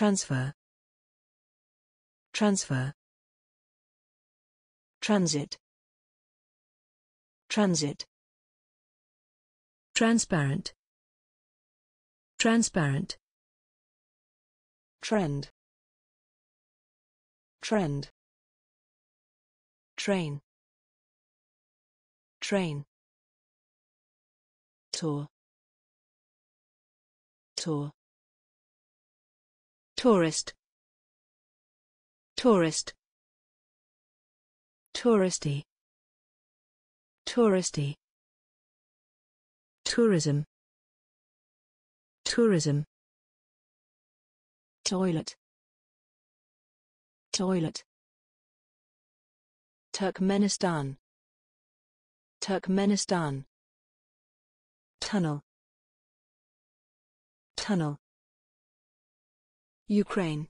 transfer transfer transit transit transparent transparent trend trend train train tour tour tourist tourist touristy touristy tourism tourism toilet toilet Turkmenistan Turkmenistan tunnel tunnel Ukraine.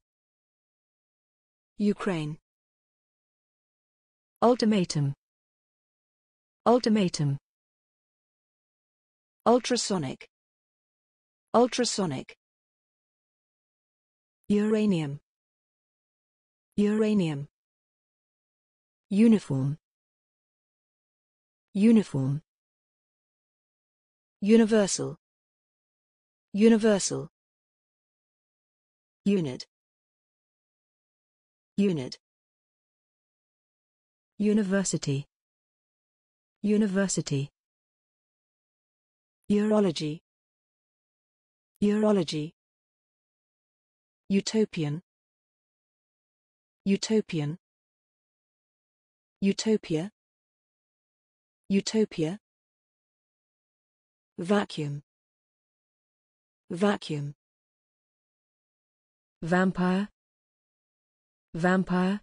Ukraine. Ultimatum. Ultimatum. Ultrasonic. Ultrasonic. Uranium. Uranium. Uniform. Uniform. Universal. Universal. Unit. Unit. University. University. Urology. Urology. Utopian. Utopian. Utopia. Utopia. Vacuum. Vacuum. Vampire. Vampire.